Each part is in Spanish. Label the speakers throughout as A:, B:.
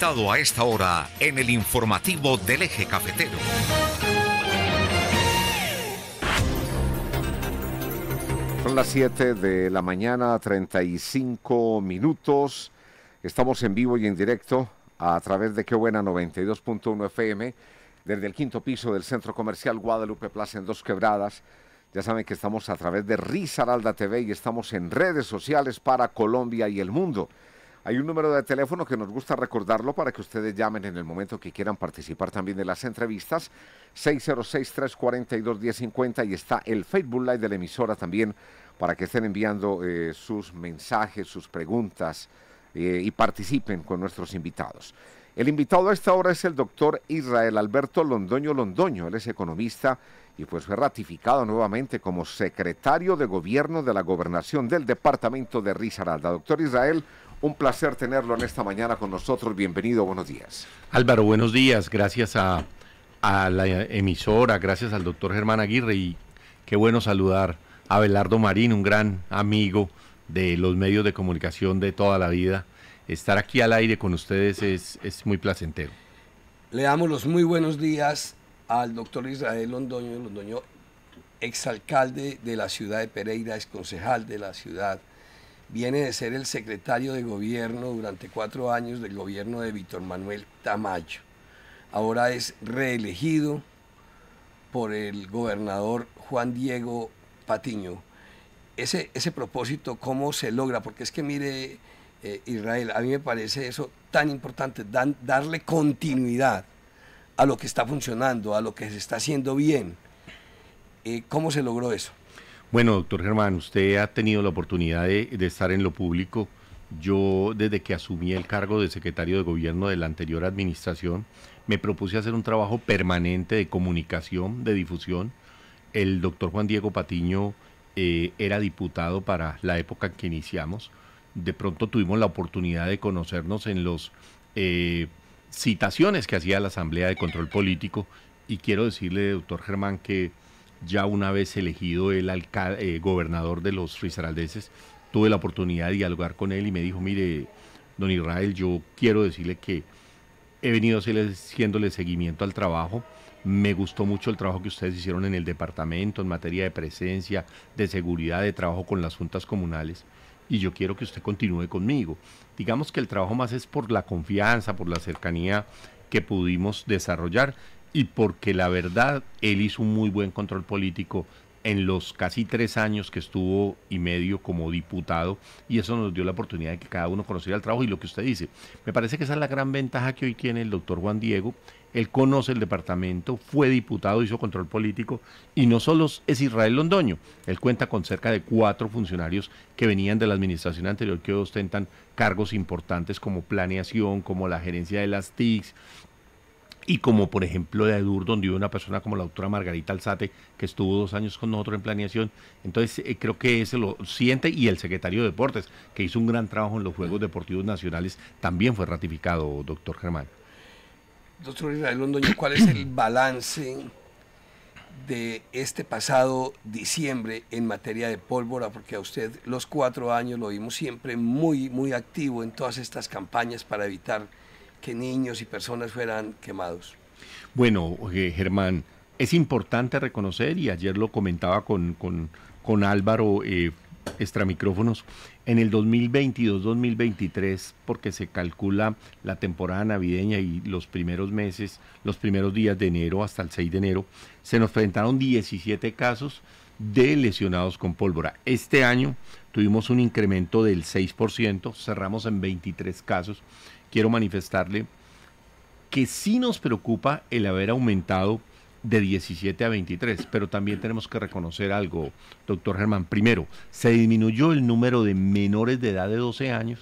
A: a esta hora en el informativo del eje cafetero. Son las 7 de la mañana, 35 minutos. Estamos en vivo y en directo a través de Qué Buena 92.1 FM desde el quinto piso del Centro Comercial Guadalupe Plaza en Dos Quebradas. Ya saben que estamos a través de Risaralda TV y estamos en redes sociales para Colombia y el mundo. Hay un número de teléfono que nos gusta recordarlo para que ustedes llamen en el momento que quieran participar también de las entrevistas. 606-342-1050 y está el Facebook Live de la emisora también para que estén enviando eh, sus mensajes, sus preguntas eh, y participen con nuestros invitados. El invitado a esta hora es el doctor Israel Alberto Londoño Londoño. Él es economista y pues fue ratificado nuevamente como secretario de gobierno de la gobernación del departamento de Risaralda. Doctor Israel, un placer tenerlo en esta mañana con nosotros. Bienvenido, buenos días.
B: Álvaro, buenos días. Gracias a, la emisora, gracias al doctor Germán Aguirre y qué bueno saludar a Belardo Marín, un gran amigo de los medios de comunicación de toda la vida. Estar aquí al aire con ustedes es, muy placentero.
C: Le damos los muy buenos días al doctor Israel Londoño, Londoño exalcalde de la ciudad de Pereira, exconcejal de la ciudad viene de ser el secretario de gobierno durante cuatro años del gobierno de Víctor Manuel Tamayo. Ahora es reelegido por el gobernador Juan Diego Patiño. Ese, ese propósito, ¿cómo se logra? Porque es que mire, eh, Israel, a mí me parece eso tan importante, darle continuidad a lo que está funcionando, a lo que se está haciendo bien. Eh, ¿Cómo se logró eso?
B: Bueno, doctor Germán, usted ha tenido la oportunidad de, estar en lo público. Yo, desde que asumí el cargo de secretario de gobierno de la anterior administración, me propuse hacer un trabajo permanente de comunicación, de difusión. El doctor Juan Diego Patiño eh, era diputado para la época en que iniciamos. De pronto tuvimos la oportunidad de conocernos en las eh, citaciones que hacía la Asamblea de Control Político y quiero decirle, doctor Germán, que ya una vez elegido el eh, gobernador de los risaraldeses, tuve la oportunidad de dialogar con él y me dijo, mire, don Israel, yo quiero decirle que he venido haciéndole seguimiento al trabajo. Me gustó mucho el trabajo que ustedes hicieron en el departamento en materia de presencia, de seguridad, de trabajo con las juntas comunales. Y yo quiero que usted continúe conmigo. Digamos que el trabajo más es por la confianza, por la cercanía que pudimos desarrollar y porque la verdad él hizo un muy buen control político en los casi tres años que estuvo y medio como diputado y eso nos dio la oportunidad de que cada uno conociera el trabajo y lo que usted dice. Me parece que esa es la gran ventaja que hoy tiene el doctor Juan Diego. Él conoce el departamento, fue diputado, hizo control político y no solo es Israel Londoño, él cuenta con cerca de cuatro funcionarios que venían de la administración anterior que ostentan cargos importantes como planeación, como la gerencia de las TICs, y como por ejemplo de Edur, donde hubo una persona como la doctora Margarita Alzate, que estuvo dos años con nosotros en planeación. Entonces eh, creo que ese lo siente y el secretario de Deportes, que hizo un gran trabajo en los Juegos Deportivos Nacionales, también fue ratificado, doctor Germán.
C: Doctor Israel Londoño, ¿cuál es el balance de este pasado diciembre en materia de pólvora? Porque a usted los cuatro años lo vimos siempre muy, muy activo en todas estas campañas para evitar que niños y personas fueran quemados.
B: Bueno, eh, Germán, es importante reconocer, y ayer lo comentaba con, con, con Álvaro eh, extramicrófonos, en el 2022-2023, porque se calcula la temporada navideña y los primeros meses, los primeros días de enero hasta el 6 de enero, se nos presentaron 17 casos de lesionados con pólvora. Este año tuvimos un incremento del 6%, cerramos en 23 casos, quiero manifestarle que sí nos preocupa el haber aumentado de 17 a 23, pero también tenemos que reconocer algo, doctor Germán. Primero, se disminuyó el número de menores de edad de 12 años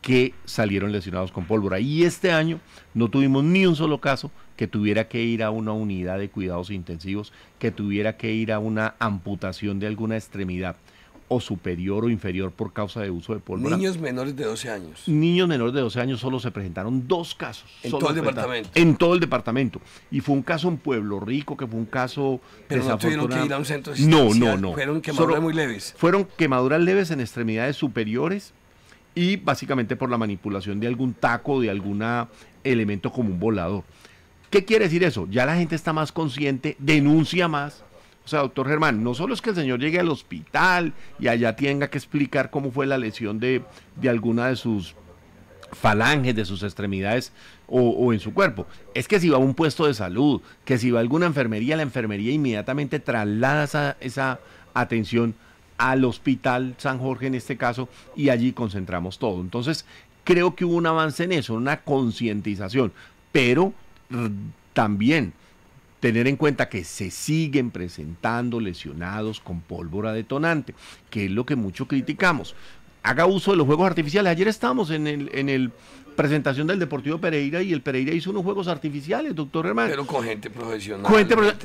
B: que salieron lesionados con pólvora. Y este año no tuvimos ni un solo caso que tuviera que ir a una unidad de cuidados intensivos, que tuviera que ir a una amputación de alguna extremidad o superior o inferior por causa de uso de pólvora. Niños
C: menores de 12 años.
B: Niños menores de 12 años solo se presentaron dos casos. En todo el departamento. En todo el departamento. Y fue un caso en Pueblo Rico, que fue un caso Pero no tuvieron que ir a un centro de No, no, no. Fueron quemaduras muy leves. Fueron quemaduras leves en extremidades superiores y básicamente por la manipulación de algún taco, de algún elemento como un volador. ¿Qué quiere decir eso? Ya la gente está más consciente, denuncia más o sea, doctor Germán, no solo es que el señor llegue al hospital y allá tenga que explicar cómo fue la lesión de, de alguna de sus falanges, de sus extremidades o, en su cuerpo. Es que si va a un puesto de salud, que si va a alguna enfermería, la enfermería inmediatamente traslada esa atención al Hospital San Jorge en este caso y allí concentramos todo. Entonces, creo que hubo un avance en eso, una concientización, pero también tener en cuenta que se siguen presentando lesionados con pólvora detonante, que es lo que mucho criticamos. Haga uso de los juegos artificiales. Ayer estábamos en el, en el presentación del Deportivo Pereira y el Pereira hizo unos juegos artificiales, doctor Hermano. Pero
C: con gente profesional.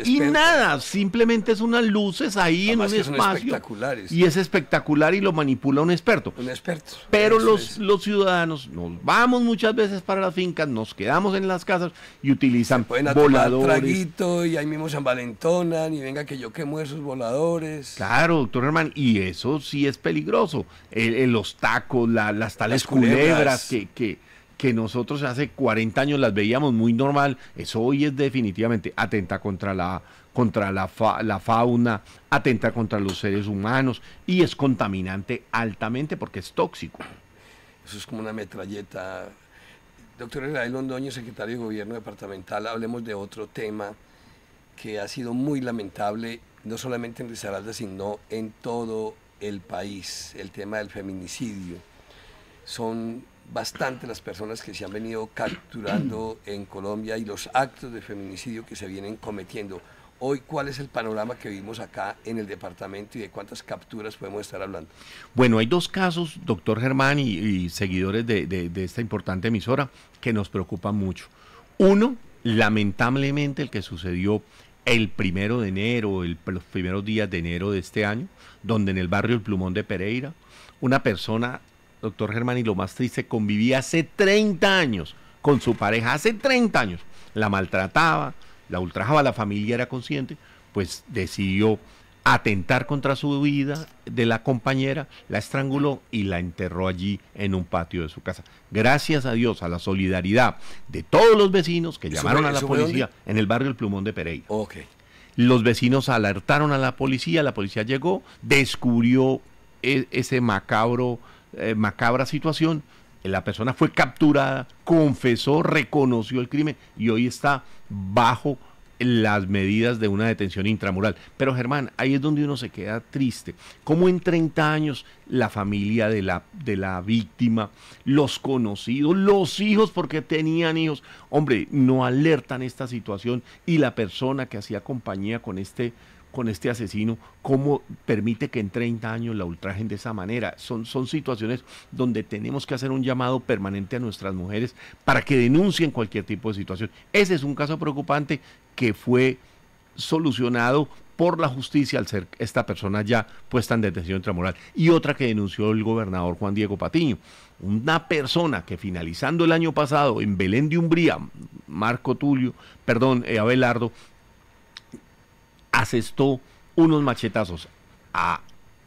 C: Y
B: nada, simplemente es unas luces ahí en un espacio.
C: Espectaculares. Y es
B: espectacular y lo manipula un experto. Un experto. Pero los, los ciudadanos nos vamos muchas veces para las fincas, nos quedamos en las casas y utilizan pueden voladores. traguito
C: y ahí mismo se Valentona y venga que yo quemo esos voladores.
B: Claro, doctor Herman, y eso sí es peligroso. El, los tacos, las tales culebras, que que nosotros hace 40 años las veíamos muy normal, eso hoy es definitivamente atenta contra la contra la, la fauna, atenta contra los seres humanos y es contaminante altamente porque es tóxico.
C: Eso es como una metralleta. Doctor Israel Londoño, secretario de Gobierno Departamental, hablemos de otro tema que ha sido muy lamentable, no solamente en Risaralda, sino en todo el país, el tema del feminicidio. Son bastante las personas que se han venido capturando en Colombia y los actos de feminicidio que se vienen cometiendo. Hoy, ¿cuál es el panorama que vimos acá en el departamento y de cuántas capturas podemos estar hablando?
B: Bueno, hay dos casos, doctor Germán y, seguidores de, esta importante emisora, que nos preocupan mucho. Uno, lamentablemente, el que sucedió el primero de enero, el, los primeros días de enero de este año, donde en el barrio El Plumón de Pereira, una persona doctor Germán, y lo más triste, convivía hace 30 años con su pareja, hace 30 años. La maltrataba, la ultrajaba, la familia era consciente, pues decidió atentar contra su vida de la compañera, la estranguló y la enterró allí en un patio de su casa. Gracias a Dios, a la solidaridad de todos los vecinos que llamaron a la policía en el barrio El Plumón de Pereira. Los vecinos alertaron a la policía, la policía llegó, descubrió e-, ese macabro eh, macabra situación. La persona fue capturada, confesó, reconoció el crimen y hoy está bajo las medidas de una detención intramural. Pero Germán, ahí es donde uno se queda triste. ¿Cómo en 30 años la familia de la, de la víctima, los conocidos, los hijos, porque tenían hijos, hombre, no alertan esta situación y la persona que hacía compañía con este con este asesino, cómo permite que en 30 años la ultrajen de esa manera. Son, son situaciones donde tenemos que hacer un llamado permanente a nuestras mujeres para que denuncien cualquier tipo de situación. Ese es un caso preocupante que fue solucionado por la justicia al ser esta persona ya puesta en detención intramural. Y otra que denunció el gobernador Juan Diego Patiño. Una persona que finalizando el año pasado en Belén de Umbría, Marco Tulio, perdón, eh, Abelardo, asestó unos machetazos a,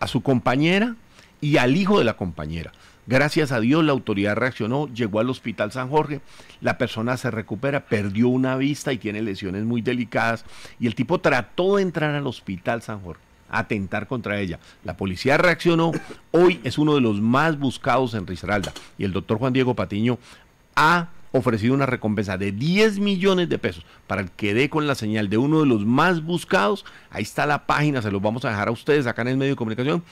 B: su compañera y al hijo de la compañera. Gracias a Dios la autoridad reaccionó, llegó al hospital San Jorge, la persona se recupera, perdió una vista y tiene lesiones muy delicadas y el tipo trató de entrar al hospital San Jorge atentar contra ella. La policía reaccionó, hoy es uno de los más buscados en Risaralda y el doctor Juan Diego Patiño ha ofrecido una recompensa de 10 millones de pesos para el que dé con la señal de uno de los más buscados. Ahí está la página, se los vamos a dejar a ustedes acá en el medio de comunicación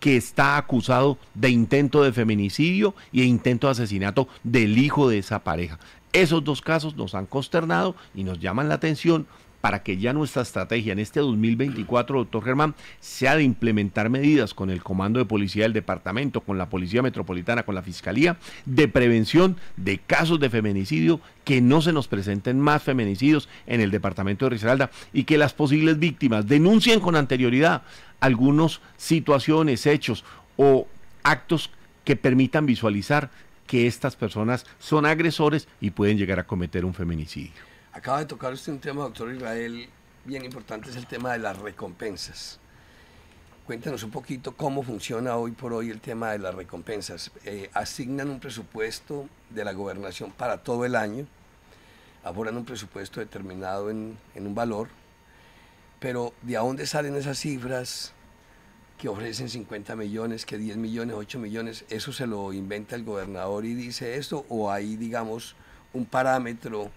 B: que está acusado de intento de feminicidio y intento de asesinato del hijo de esa pareja. Esos dos casos nos han consternado y nos llaman la atención para que ya nuestra estrategia en este 2024, doctor Germán, sea de implementar medidas con el Comando de Policía del Departamento, con la Policía Metropolitana, con la Fiscalía, de prevención de casos de feminicidio, que no se nos presenten más feminicidios en el Departamento de Risaralda y que las posibles víctimas denuncien con anterioridad algunas situaciones, hechos o actos que permitan visualizar que estas personas son agresores y pueden llegar a cometer un feminicidio.
C: Acaba de tocar usted un tema, doctor Israel, bien importante, es el tema de las recompensas. Cuéntanos un poquito cómo funciona hoy por hoy el tema de las recompensas. Eh, asignan un presupuesto de la gobernación para todo el año, abonan un presupuesto determinado en, un valor, pero ¿de dónde salen esas cifras que ofrecen 50 millones, que 10 millones, 8 millones? ¿Eso se lo inventa el gobernador y dice esto? ¿O hay, digamos, un parámetro?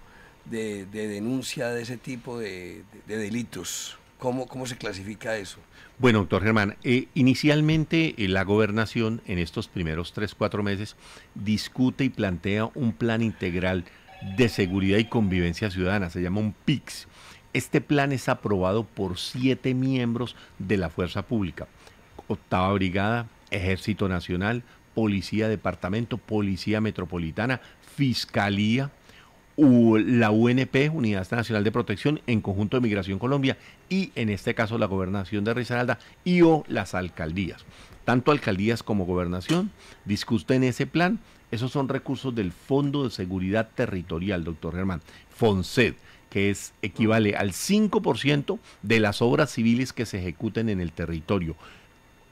C: de, denuncia de ese tipo de, delitos? ¿Cómo, ¿Cómo, se clasifica eso?
B: Bueno, doctor Germán, eh, inicialmente eh, la gobernación en estos primeros tres cuatro meses discute y plantea un plan integral de seguridad y convivencia ciudadana, se llama un PIX. Este plan es aprobado por siete miembros de la Fuerza Pública, Octava Brigada, Ejército Nacional, Policía Departamento, Policía Metropolitana, Fiscalía, la UNP, Unidad Nacional de Protección, en conjunto de Migración Colombia y en este caso la gobernación de Risaralda y o las alcaldías. Tanto alcaldías como gobernación discuten ese plan. Esos son recursos del Fondo de Seguridad Territorial, doctor Germán, FONSED, que es, equivale al 5% de las obras civiles que se ejecuten en el territorio,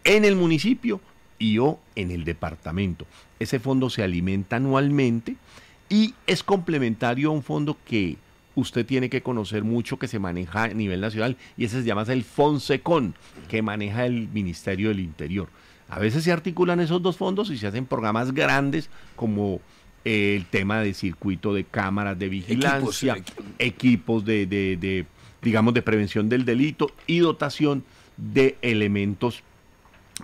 B: en el municipio y o en el departamento. Ese fondo se alimenta anualmente y es complementario a un fondo que usted tiene que conocer mucho que se maneja a nivel nacional y ese se llama el FONSECON, que maneja el Ministerio del Interior. A veces se articulan esos dos fondos y se hacen programas grandes como eh, el tema de circuito de cámaras de vigilancia, equipos, de, de, de, digamos, de prevención del delito y dotación de elementos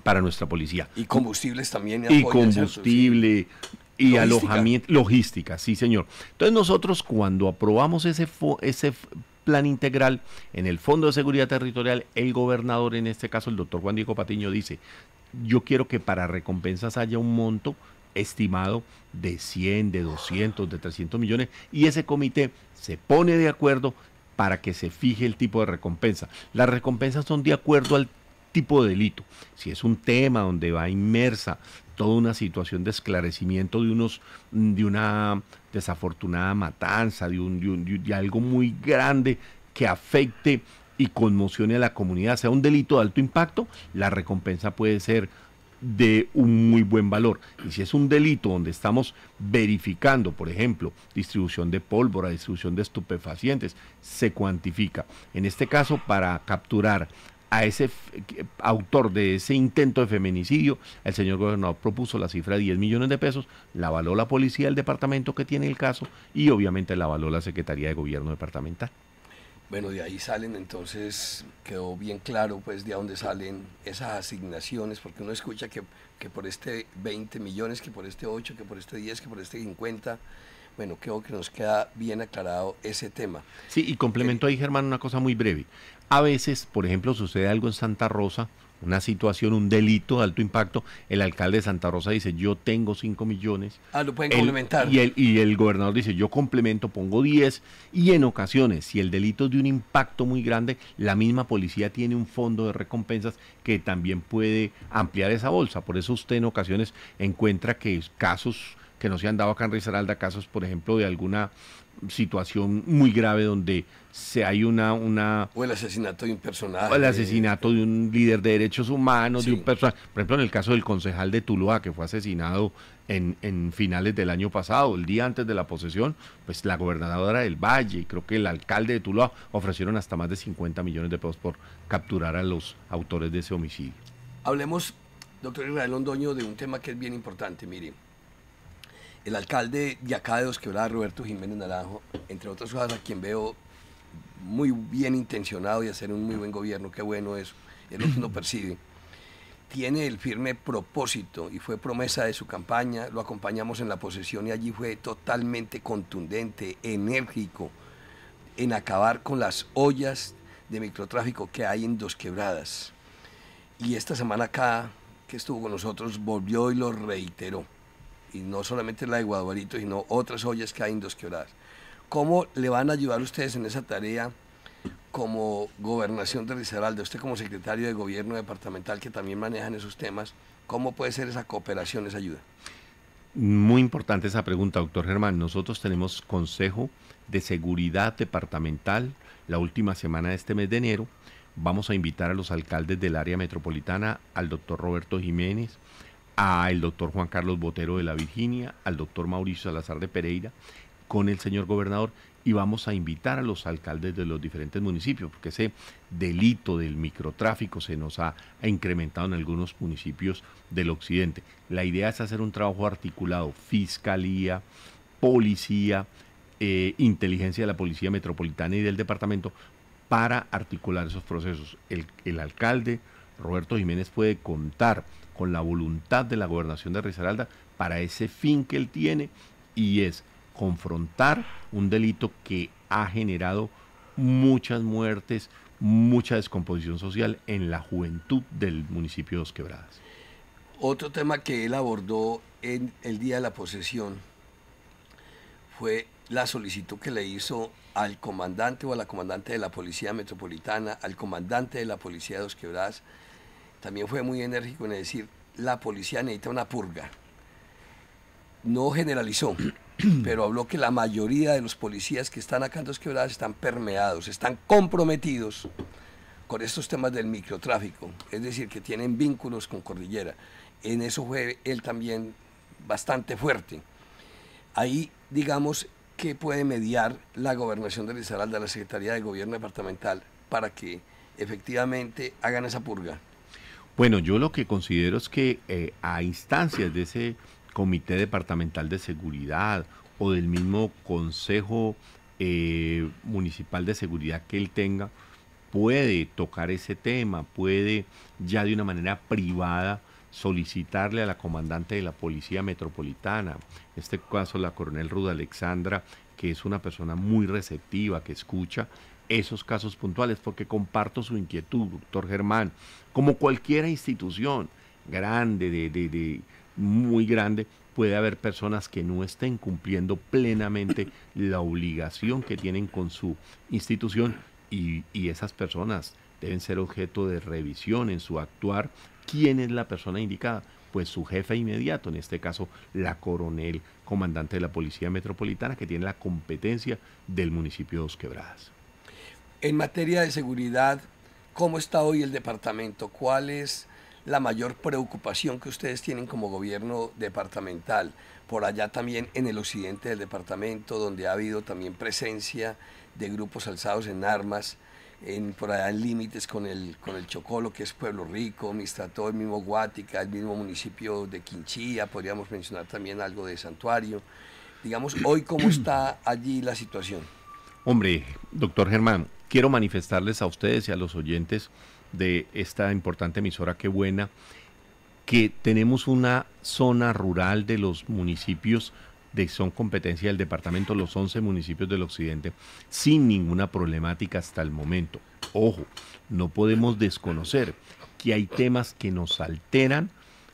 B: para nuestra policía.
C: Y combustibles también. Y combustible,
B: y alojamiento, logística, sí señor. Entonces nosotros cuando aprobamos ese, ese plan integral en el Fondo de Seguridad Territorial, el gobernador, en este caso el doctor Juan Diego Patiño, dice, yo quiero que para recompensas haya un monto estimado de 100, de 200, de 300 millones, y ese comité se pone de acuerdo para que se fije el tipo de recompensa. Las recompensas son de acuerdo al tipo de delito, si es un tema donde va inmersa toda una situación de esclarecimiento de unos de una desafortunada matanza, de, un, de, de algo muy grande que afecte y conmocione a la comunidad, sea un delito de alto impacto, la recompensa puede ser de un muy buen valor. Y si es un delito donde estamos verificando, por ejemplo, distribución de pólvora, distribución de estupefacientes, se cuantifica. En este caso, para capturar a ese autor de ese intento de feminicidio, el señor gobernador propuso la cifra de 10 millones de pesos, la avaló la policía del departamento que tiene el caso y obviamente la avaló la Secretaría de Gobierno Departamental.
C: Bueno, de ahí salen, entonces quedó bien claro pues de dónde salen esas asignaciones, porque uno escucha que, que por este 20 millones, que por este 8, que por este 10, que por este 50, bueno, creo que nos queda bien aclarado ese tema.
B: Sí, y complemento eh, ahí, Germán, una cosa muy breve. A veces, por ejemplo, sucede algo en Santa Rosa, una situación, un delito de alto impacto, el alcalde de Santa Rosa dice, yo tengo 5 millones. Ah, lo pueden complementar. Y el, y el gobernador dice, yo complemento, pongo 10. Y en ocasiones, si el delito es de un impacto muy grande, la misma policía tiene un fondo de recompensas que también puede ampliar esa bolsa. Por eso usted en ocasiones encuentra que casos que no se han dado acá en Risaralda, casos, por ejemplo, de alguna situación muy grave donde se hay una, una
C: o el asesinato de un personaje o el asesinato
B: de un líder de derechos humanos de un personaje por ejemplo en el caso del concejal de Tuluá que fue asesinado en, en finales del año pasado el día antes de la posesión pues la gobernadora del Valle y creo que el alcalde de Tuluá ofrecieron hasta más de 50 millones de pesos por capturar a los autores de ese homicidio
C: hablemos doctor Israel Londoño de un tema que es bien importante mire el alcalde de acá de Dos Quebradas, Roberto Jiménez Naranjo, entre otras cosas, a quien veo muy bien intencionado y hacer un muy buen gobierno, qué bueno eso, es lo que uno percibe. Tiene el firme propósito y fue promesa de su campaña, lo acompañamos en la posesión y allí fue totalmente contundente, enérgico, en acabar con las ollas de microtráfico que hay en Dos Quebradas. Y esta semana acá, que estuvo con nosotros, volvió y lo reiteró y no solamente la de Guaduarito, sino otras ollas que hay en Dos Quebradas. ¿Cómo le van a ayudar ustedes en esa tarea como gobernación de Risaralda? Usted como secretario de gobierno departamental que también manejan esos temas, ¿cómo puede ser esa cooperación, esa ayuda?
B: Muy importante esa pregunta, doctor Germán. Nosotros tenemos Consejo de Seguridad Departamental la última semana de este mes de enero. Vamos a invitar a los alcaldes del área metropolitana, al doctor Roberto Jiménez, al doctor Juan Carlos Botero de la Virginia, al doctor Mauricio Salazar de Pereira, con el señor gobernador y vamos a invitar a los alcaldes de los diferentes municipios, porque ese delito del microtráfico se nos ha, incrementado en algunos municipios del occidente. La idea es hacer un trabajo articulado, fiscalía, policía, eh, inteligencia de la Policía Metropolitana y del departamento, para articular esos procesos. el alcalde Roberto Jiménez puede contar con la voluntad de la gobernación de Risaralda para ese fin que él tiene y es confrontar un delito que ha generado muchas muertes, mucha descomposición social en la juventud del municipio de Dos Quebradas.
C: Otro tema que él abordó en el día de la posesión fue la solicitud que le hizo al comandante o a la comandante de la Policía Metropolitana, al comandante de la Policía de Dos Quebradas, también fue muy enérgico en decir, la policía necesita una purga. No generalizó, pero habló que la mayoría de los policías que están acá en Dos Quebradas están permeados, están comprometidos con estos temas del microtráfico, es decir, que tienen vínculos con Cordillera. En eso fue él también bastante fuerte. Ahí, digamos, que puede mediar la gobernación de la Secretaría de Gobierno Departamental, para que efectivamente hagan esa purga.
B: Bueno, yo lo que considero es que eh, a instancias de ese Comité Departamental de Seguridad o del mismo Consejo eh, Municipal de Seguridad que él tenga, puede tocar ese tema, puede ya de una manera privada solicitarle a la comandante de la Policía Metropolitana, en este caso la coronel Ruda Alexandra, que es una persona muy receptiva, que escucha, esos casos puntuales, porque comparto su inquietud, doctor Germán, como cualquier institución grande, de, muy grande, puede haber personas que no estén cumpliendo plenamente la obligación que tienen con su institución y, y esas personas deben ser objeto de revisión en su actuar. ¿Quién es la persona indicada? pues su jefe inmediato, en este caso la coronel comandante de la Policía Metropolitana, que tiene la competencia del municipio de Dos Quebradas.
C: En materia de seguridad, ¿cómo está hoy el departamento? ¿Cuál es la mayor preocupación que ustedes tienen como gobierno departamental? Por allá también en el occidente del departamento, donde ha habido también presencia de grupos alzados en armas, en, por allá en límites con el, con el Chocolo, que es Pueblo Rico, Mistrató, el mismo Guática, el mismo municipio de Quinchía, podríamos mencionar también algo de Santuario. Digamos, hoy cómo está allí la situación.
B: Hombre, doctor Germán, quiero manifestarles a ustedes y a los oyentes de esta importante emisora, qué buena, que tenemos una zona rural de los municipios de son competencia del departamento, los 11 municipios del occidente, sin ninguna problemática hasta el momento. Ojo, no podemos desconocer que hay temas que nos alteran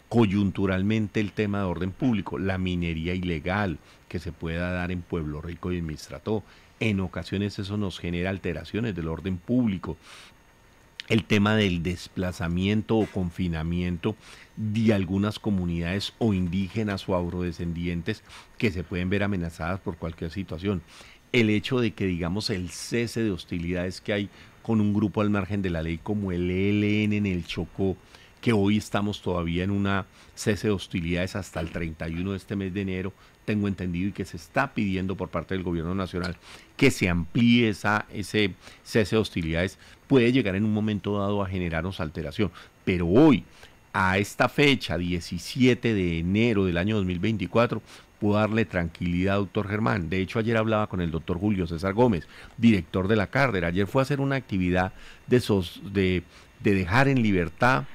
B: coyunturalmente el tema de orden público, la minería ilegal que se pueda dar en Pueblo Rico y en Mistrató, en ocasiones eso nos genera alteraciones del orden público. El tema del desplazamiento o confinamiento de algunas comunidades o indígenas o afrodescendientes que se pueden ver amenazadas por cualquier situación. El hecho de que, digamos, el cese de hostilidades que hay con un grupo al margen de la ley como el ELN en el Chocó, que hoy estamos todavía en una cese de hostilidades hasta el 31 de este mes de enero, tengo entendido y que se está pidiendo por parte del gobierno nacional que se amplíe esa, ese cese de hostilidades, puede llegar en un momento dado a generarnos alteración. Pero hoy, a esta fecha, 17 de enero del año 2024, puedo darle tranquilidad, doctor Germán. De hecho, ayer hablaba con el doctor Julio César Gómez, director de la Cárdera. Ayer fue a hacer una actividad de, de, dejar en libertad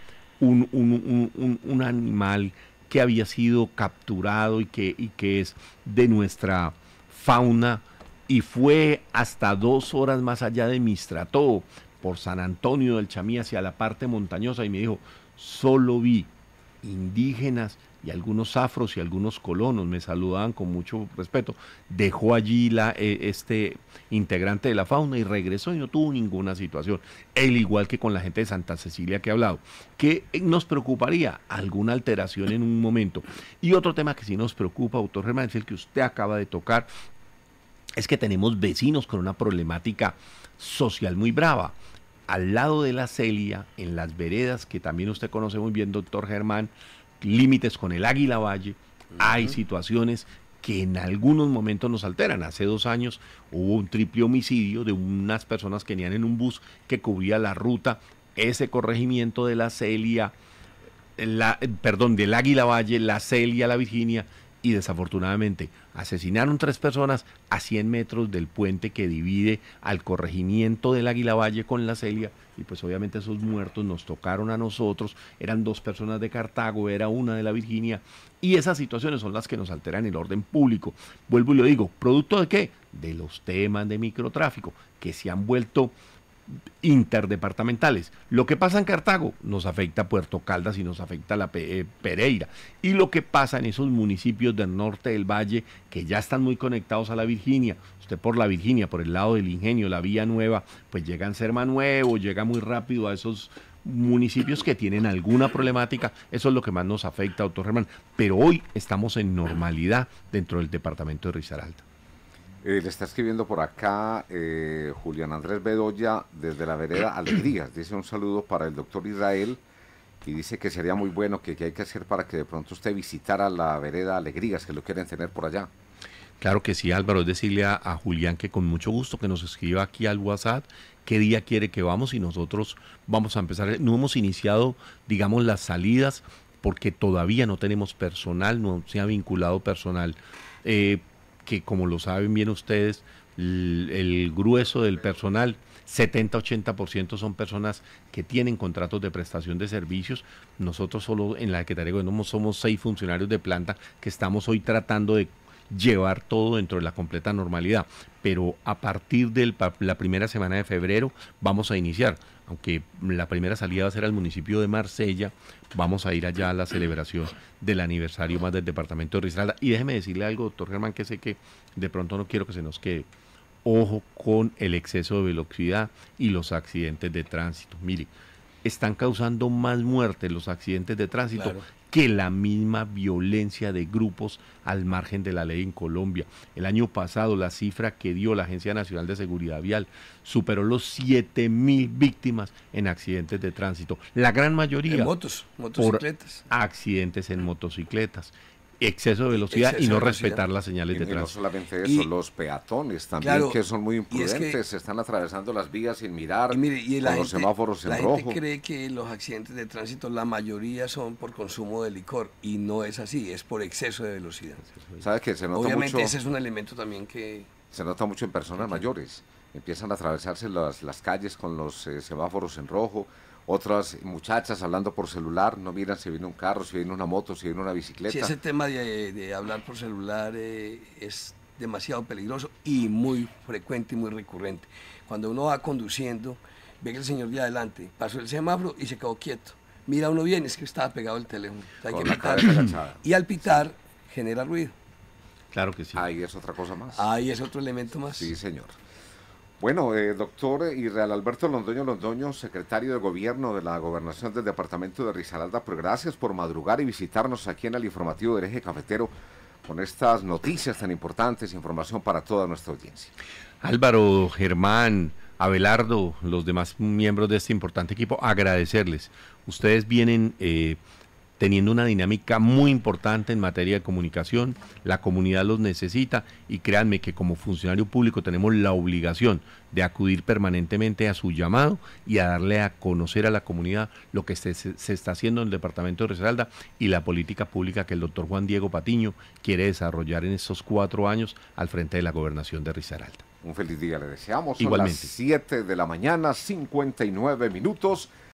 B: un, un, un, un animal que había sido capturado y que, y que es de nuestra fauna y fue hasta dos horas más allá de Mistrato, por San Antonio del Chamí hacia la parte montañosa y me dijo, solo vi indígenas y algunos afros y algunos colonos me saludaban con mucho respeto. Dejó allí la, eh, este integrante de la fauna y regresó y no tuvo ninguna situación. El igual que con la gente de Santa Cecilia que he hablado. que eh, nos preocuparía? Alguna alteración en un momento. Y otro tema que sí nos preocupa, doctor Germán, es el que usted acaba de tocar, es que tenemos vecinos con una problemática social muy brava al lado de la Celia, en las veredas, que también usted conoce muy bien, doctor Germán, límites con el Águila Valle, hay situaciones que en algunos momentos nos alteran. Hace dos años hubo un triple homicidio de unas personas que venían en un bus que cubría la ruta, ese corregimiento de la Celia, eh, perdón, del Águila Valle, la Celia, la Virginia, y desafortunadamente asesinaron tres personas a 100 metros del puente que divide al corregimiento del Águila Valle con la Celia y pues obviamente esos muertos nos tocaron a nosotros, eran dos personas de Cartago, era una de la Virginia y esas situaciones son las que nos alteran el orden público. Vuelvo y lo digo, ¿producto de qué? De los temas de microtráfico que se han vuelto interdepartamentales. Lo que pasa en Cartago nos afecta a Puerto Caldas y nos afecta a la eh, Pereira. Y lo que pasa en esos municipios del norte del valle que ya están muy conectados a la Virginia, usted por la Virginia, por el lado del ingenio, la vía nueva, pues llega en Serma Nuevo, llega muy rápido a esos municipios que tienen alguna problemática, eso es lo que más nos afecta, doctor Germán. Pero hoy estamos en normalidad dentro del departamento de Risaralda.
A: Eh, le está escribiendo por acá eh, Julián Andrés Bedoya desde la vereda Alegrías. Dice un saludo para el doctor Israel y dice que sería muy bueno que, hay que hacer para que de pronto usted visitara la vereda Alegrías, que lo quieren tener por allá.
B: Claro que sí, Álvaro, es decirle a, Julián que con mucho gusto que nos escriba aquí al WhatsApp qué día quiere que vamos y nosotros vamos a empezar. No hemos iniciado, digamos, las salidas porque todavía no tenemos personal, no se ha vinculado personal. Eh, que como lo saben bien ustedes, el, grueso del personal, 70-80% son personas que tienen contratos de prestación de servicios. Nosotros solo en la que de Gobierno somos seis funcionarios de planta que estamos hoy tratando de llevar todo dentro de la completa normalidad. Pero a partir de la primera semana de febrero vamos a iniciar aunque la primera salida va a ser al municipio de Marsella, vamos a ir allá a la celebración del aniversario más del departamento de Risaralda. Y déjeme decirle algo, doctor Germán, que sé que de pronto no quiero que se nos quede. Ojo con el exceso de velocidad y los accidentes de tránsito. Mire, están causando más muertes los accidentes de tránsito que la misma violencia de grupos al margen de la ley en Colombia. El año pasado la cifra que dio la Agencia Nacional de Seguridad Vial superó los 7 mil víctimas en accidentes de tránsito. La gran mayoría... En motos, motocicletas. accidentes en motocicletas exceso de velocidad y no respetar las señales de de y no solamente eso,
A: los peatones también, que son muy imprudentes, se están atravesando las vías sin mirar, y con los semáforos en rojo. La gente cree
C: que los accidentes de tránsito, la mayoría son por consumo de licor, y no es así, es por exceso de velocidad. ¿Sabes qué? Se nota Obviamente ese es un elemento también que...
A: Se nota mucho en personas mayores, empiezan a atravesarse las, las calles con los eh, semáforos en rojo, otras muchachas hablando por celular, no miran si viene un carro, si viene una moto, si viene una bicicleta. Sí, ese
C: tema de, hablar por celular eh, es demasiado peligroso y muy frecuente y muy recurrente. Cuando uno va conduciendo, ve que el señor de adelante pasó el semáforo y se quedó quieto. Mira uno bien, es que estaba pegado el teléfono. Y al pitar genera ruido.
A: Claro que sí. Ahí es otra cosa más. Ahí es otro elemento más. Sí, señor. Bueno, eh, doctor Israel Alberto Londoño Londoño, secretario de Gobierno de la Gobernación del Departamento de Risaralda, pues gracias por madrugar y visitarnos aquí en el informativo del eje cafetero con estas noticias tan importantes, información para toda nuestra audiencia.
B: Álvaro, Germán, Abelardo, los demás miembros de este importante equipo, agradecerles. Ustedes vienen... Eh, teniendo una dinámica muy importante en materia de comunicación, la comunidad los necesita y créanme que como funcionario público tenemos la obligación de acudir permanentemente a su llamado y a darle a conocer a la comunidad lo que se, está haciendo en el departamento de Risaralda y la política pública que el doctor Juan Diego Patiño quiere desarrollar en estos cuatro años al frente de la gobernación de Risaralda.
A: Un feliz día le deseamos. Son Igualmente. 7 de la mañana, 59 minutos.